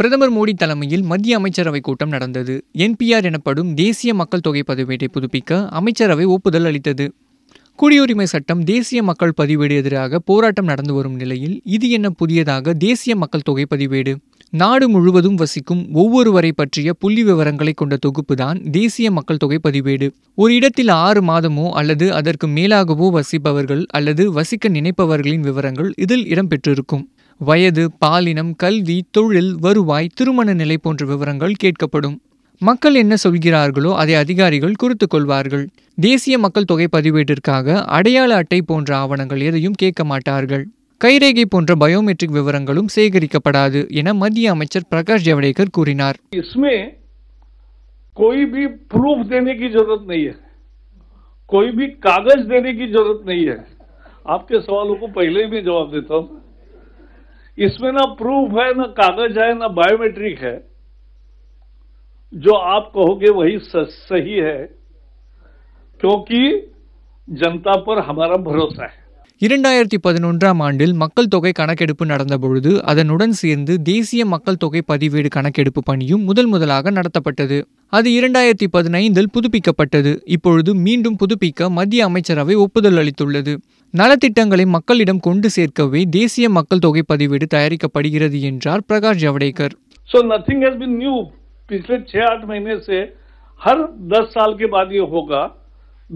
பிரதமர் மோடி தலைமையில் மத்திய அமைச்சரவை கூட்டம் நடந்தது என்பிஆர் எனப்படும் தேசிய மக்கள் தொகை பதிவேட்டை புதுப்பிக்க அமைச்சரவை ஒப்புதல் அளித்தது குடியுரிமை சட்டம் தேசிய மக்கள் பதிவேடு எதிராக போராட்டம் நடந்து வரும் நிலையில் இது என்ன புதியதாக தேசிய மக்கள் தொகை பதிவேடு நாடு முழுவதும் வசிக்கும் ஒவ்வொருவரை பற்றிய புள்ளி விவரங்களை கொண்ட தொகுப்பு தான் தேசிய மக்கள் தொகை பதிவேடு ஒரு இடத்தில் ஆறு மாதமோ அல்லது அதற்கு மேலாகவோ வசிப்பவர்கள் அல்லது வசிக்க நினைப்பவர்களின் விவரங்கள் இதில் இடம்பெற்றிருக்கும் வயது பாலினம் கல்வி தொழில் வருவாய் திருமண நிலை போன்ற விவரங்கள் கேட்கப்படும் மக்கள் என்ன சொல்கிறார்களோ அதை அதிகாரிகள் குறித்து கொள்வார்கள் தேசிய மக்கள் தொகை பதிவேட்டிற்காக அடையாள அட்டை போன்ற ஆவணங்கள் எதையும் கேட்க மாட்டார்கள் கைரேகை போன்ற பயோமெட்ரிக் விவரங்களும் சேகரிக்கப்படாது என மத்திய அமைச்சர் பிரகாஷ் ஜவடேகர் கூறினார் कोई भी इसमें ना प्रूफ है ना कागज है ना बायोमेट्रिक है जो आप कहोगे वही सही है क्योंकि जनता पर हमारा भरोसा है இரண்டாயிரத்தி பதினொன்றாம் ஆண்டில் மக்கள் தொகை கணக்கெடுப்பு நடந்தபொழுது அதனுடன் சேர்ந்து தேசிய மக்கள் தொகை பதிவேடு கணக்கெடுப்பு பணியும் முதல் முதலாக நடத்தப்பட்டது அது இரண்டாயிரத்தி பதினைந்தில் புதுப்பிக்கப்பட்டது இப்பொழுது மீண்டும் புதுப்பிக்க மத்திய அமைச்சரவை ஒப்புதல் அளித்துள்ளது நலத்திட்டங்களை மக்களிடம் கொண்டு சேர்க்கவே தேசிய மக்கள் தொகை பதிவேடு தயாரிக்கப்படுகிறது என்றார் பிரகாஷ் ஜவடேகர் So nothing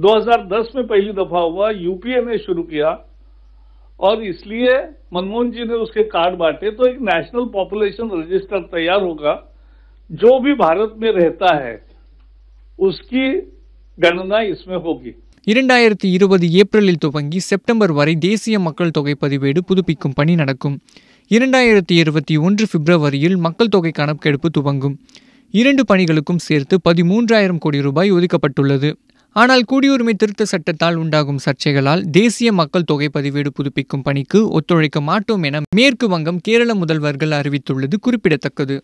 2010 में पहली दफा हुआ यूपीए ने शुरू किया और इसलिए मनमोहन जी ने उसके कार्ड बांटे तो एक नेशनल पॉपुलेशन रजिस्टर तैयार होगा जो भी भारत में रहता है उसकी गणना इसमें होगी இரண்டாயிரத்தி இருபது ஏப்ரலில் துவங்கி செப்டம்பர் வரை தேசிய மக்கள் தொகை பதிவேடு புதுப்பிக்கும் பணி நடக்கும் இரண்டாயிரத்தி இருபத்தி ஒன்று பிப்ரவரியில் மக்கள் தொகை கணக்கெடுப்பு துவங்கும் இரண்டு பணிகளுக்கும் சேர்த்து பதிமூன்றாயிரம் கோடி ரூபாய் ஒதுக்கப்பட்டுள்ளது ஆனால் குடியுரிமை திருத்த சட்டத்தால் உண்டாகும் சர்ச்சைகளால் தேசிய மக்கள் தொகை பதிவேடு புதுப்பிக்கும் பணிக்கு ஒத்துழைக்க மாட்டோம் என மேற்கு வங்கம் கேரள முதல்வர்கள் அறிவித்துள்ளது குறிப்பிடத்தக்கது